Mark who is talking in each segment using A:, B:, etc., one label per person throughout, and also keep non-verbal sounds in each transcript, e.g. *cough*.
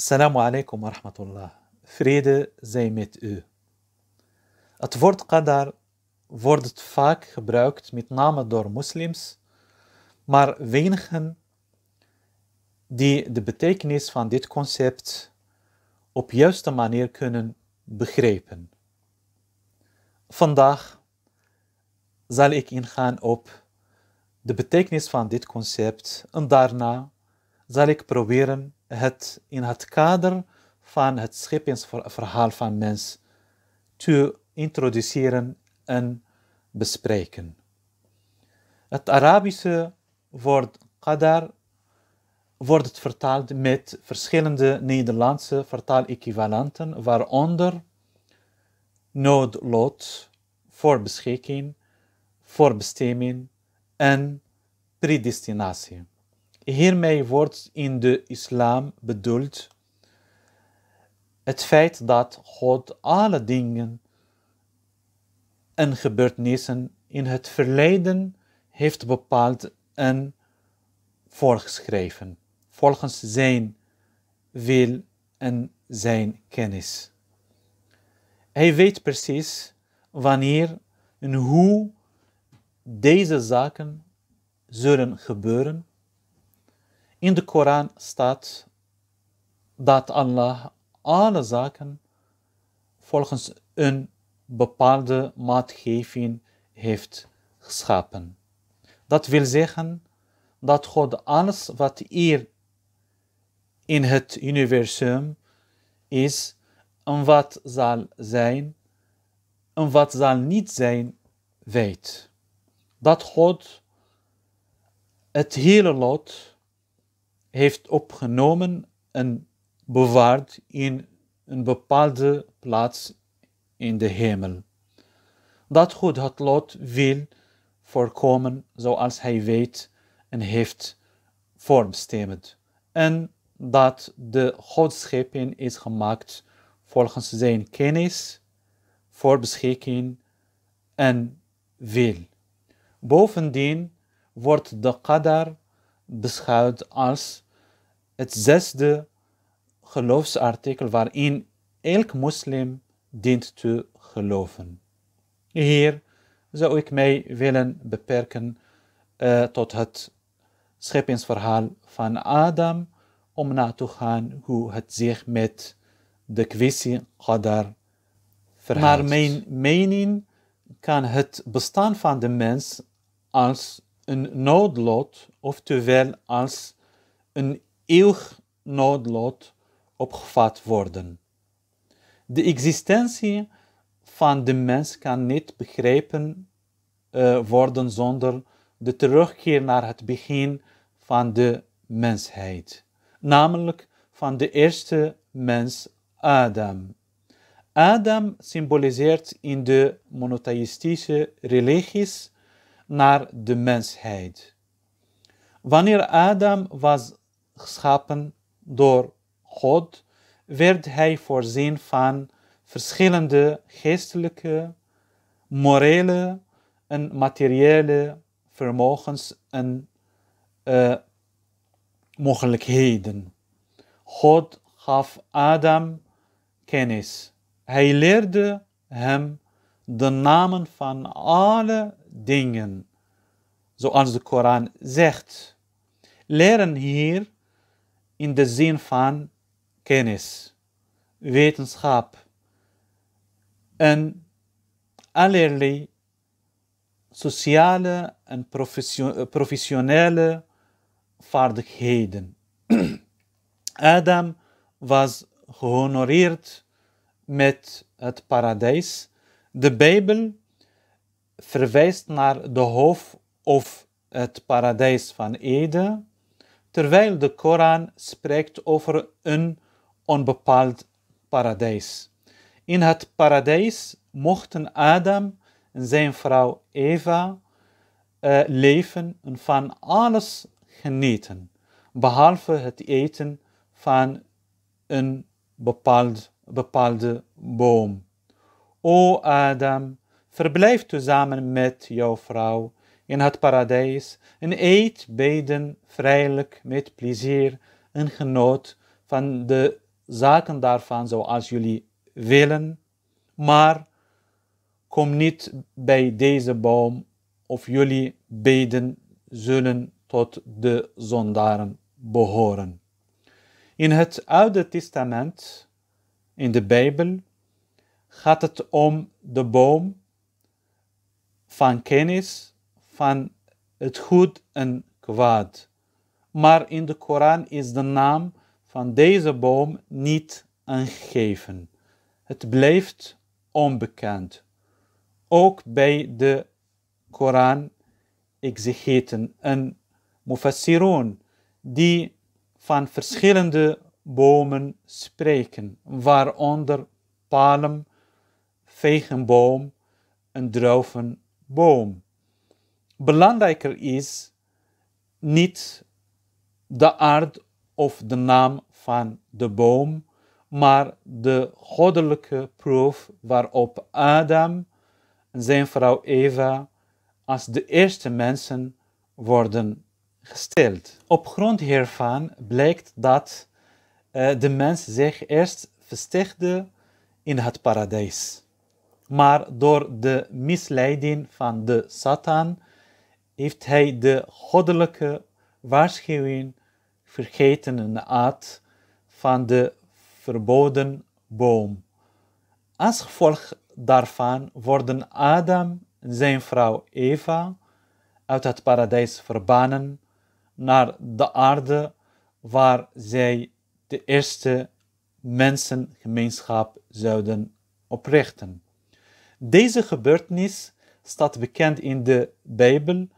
A: Assalamu alaikum wa rahmatullah. Vrede zij met u. Het woord qadar wordt vaak gebruikt, met name door moslims, maar weinigen die de betekenis van dit concept op juiste manier kunnen begrijpen. Vandaag zal ik ingaan op de betekenis van dit concept en daarna zal ik proberen het, in het kader van het scheppingsverhaal van mens te introduceren en bespreken. Het Arabische woord qadar wordt vertaald met verschillende Nederlandse vertaal-equivalanten, vertaal-equivalenten, waaronder noodlot, voorbeschikking, voorbestemming en predestinatie. Hiermee wordt in de islam bedoeld het feit dat God alle dingen en gebeurtenissen in het verleden heeft bepaald en voorgeschreven, volgens zijn wil en zijn kennis. Hij weet precies wanneer en hoe deze zaken zullen gebeuren in de Koran staat dat Allah alle zaken volgens een bepaalde maatgeving heeft geschapen. Dat wil zeggen dat God alles wat hier in het universum is en wat zal zijn en wat zal niet zijn, weet. Dat God het hele lot heeft opgenomen en bewaard in een bepaalde plaats in de hemel. Dat goed het Lot wil voorkomen zoals hij weet en heeft vormstemd. En dat de godschepping is gemaakt volgens zijn kennis, voorbeschikking en wil. Bovendien wordt de kader beschouwd als het zesde geloofsartikel waarin elk moslim dient te geloven. Hier zou ik mij willen beperken eh, tot het scheppingsverhaal van Adam, om na te gaan hoe het zich met de kwestie Qadar verhoudt. Maar mijn mening kan het bestaan van de mens als een noodlot, oftewel als een eeuwig noodlot, opgevat worden. De existentie van de mens kan niet begrepen eh, worden zonder de terugkeer naar het begin van de mensheid, namelijk van de eerste mens Adam. Adam symboliseert in de monotheïstische religies naar de mensheid. Wanneer Adam was geschapen door God, werd hij voorzien van verschillende geestelijke, morele en materiële vermogens en eh, mogelijkheden. God gaf Adam kennis. Hij leerde hem de namen van alle dingen, zoals de Koran zegt. Leren hier in de zin van kennis, wetenschap en allerlei sociale en professionele vaardigheden. *clears throat* Adam was gehonoreerd met het paradijs. De Bijbel verwijst naar de hof of het paradijs van Ede, terwijl de Koran spreekt over een onbepaald paradijs. In het paradijs mochten Adam en zijn vrouw Eva eh, leven en van alles genieten, behalve het eten van een bepaald, bepaalde boom. O Adam, Verblijf tezamen met jouw vrouw in het paradijs en eet, beden vrijelijk met plezier en genoot van de zaken daarvan zoals jullie willen. Maar kom niet bij deze boom of jullie beden zullen tot de zondaren behoren. In het Oude Testament, in de Bijbel, gaat het om de boom van kennis van het goed en kwaad. Maar in de Koran is de naam van deze boom niet aangegeven. Het blijft onbekend. Ook bij de Koran exegeten en mufassiroon die van verschillende bomen spreken, waaronder palm, vegenboom en droven boom. Belangrijker is niet de aard of de naam van de boom, maar de goddelijke proef waarop Adam en zijn vrouw Eva als de eerste mensen worden gesteld. Op grond hiervan blijkt dat eh, de mens zich eerst vestigde in het paradijs. Maar door de misleiding van de Satan heeft hij de goddelijke waarschuwing vergeten en aard van de verboden boom. Als gevolg daarvan worden Adam en zijn vrouw Eva uit het paradijs verbannen naar de aarde waar zij de eerste mensengemeenschap zouden oprichten. Deze gebeurtenis staat bekend in de Bijbel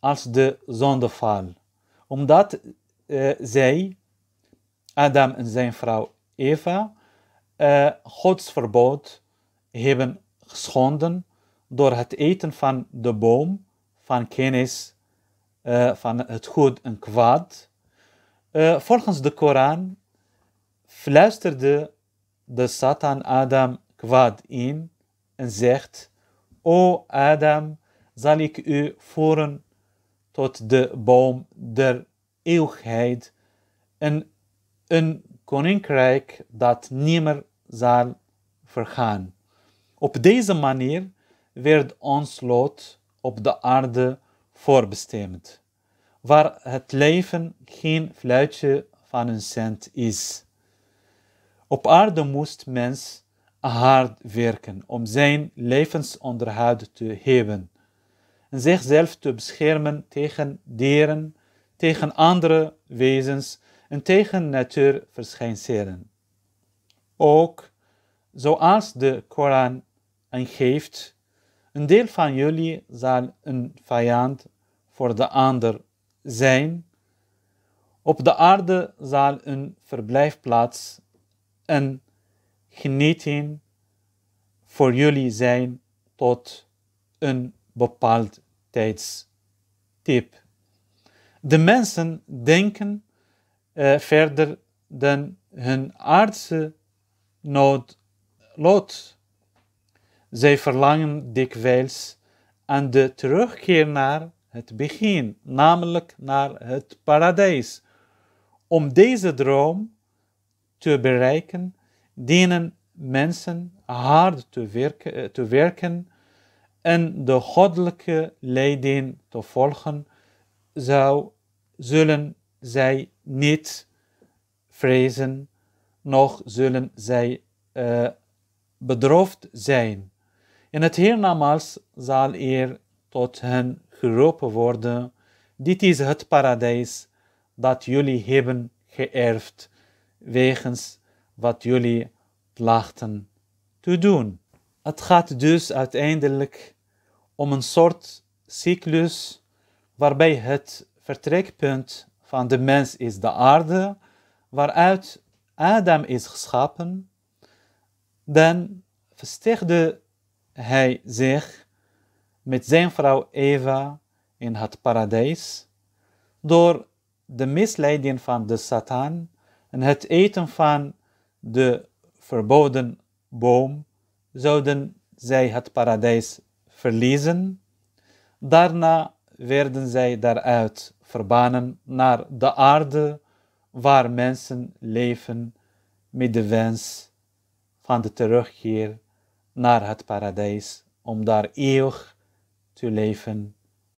A: als de zondeval, omdat eh, zij, Adam en zijn vrouw Eva, eh, Gods verbod hebben geschonden door het eten van de boom van kennis eh, van het goed en kwaad. volgens de Koran fluisterde de Satan Adam kwaad in en zegt: O Adam, zal ik u voeren tot de boom der eeuwigheid en een koninkrijk dat nimmer zal vergaan. Op deze manier werd ons lot op de aarde voorbestemd, waar het leven geen fluitje van een cent is. Op aarde moest mens hard werken om zijn levensonderhoud te hebben en zichzelf te beschermen tegen dieren, tegen andere wezens en tegen natuurverschijnselen. Ook, zoals de Koran aangeeft, een deel van jullie zal een vijand voor de ander zijn. Op de aarde zal een verblijfplaats en genieten voor jullie zijn tot een bepaald tijdstip. De mensen denken eh, verder dan hun aardse noodlot. Zij verlangen dikwijls aan de terugkeer naar het begin, namelijk naar het paradijs. Om deze droom te bereiken dienen mensen hard te werken, eh, te werken en de goddelijke leiding te volgen, zullen zij niet vrezen, nog zullen zij uh, eh, bedroefd zijn. In het hiernamaals zal er tot hen geroepen worden: Dit is het paradijs dat jullie hebben geërfd, wegens wat jullie plachten te doen. Het gaat dus uiteindelijk om een soort cyclus waarbij het vertrekpunt van de mens is de aarde, waaruit Adam is geschapen. Dan vestigde hij zich met zijn vrouw Eva in het paradijs door de misleiding van de Satan en het eten van de verboden boom, zouden zij het paradijs verliezen. Daarna werden zij daaruit verbannen naar de aarde waar mensen leven met de wens van de terugkeer naar het paradijs om daar eeuwig te leven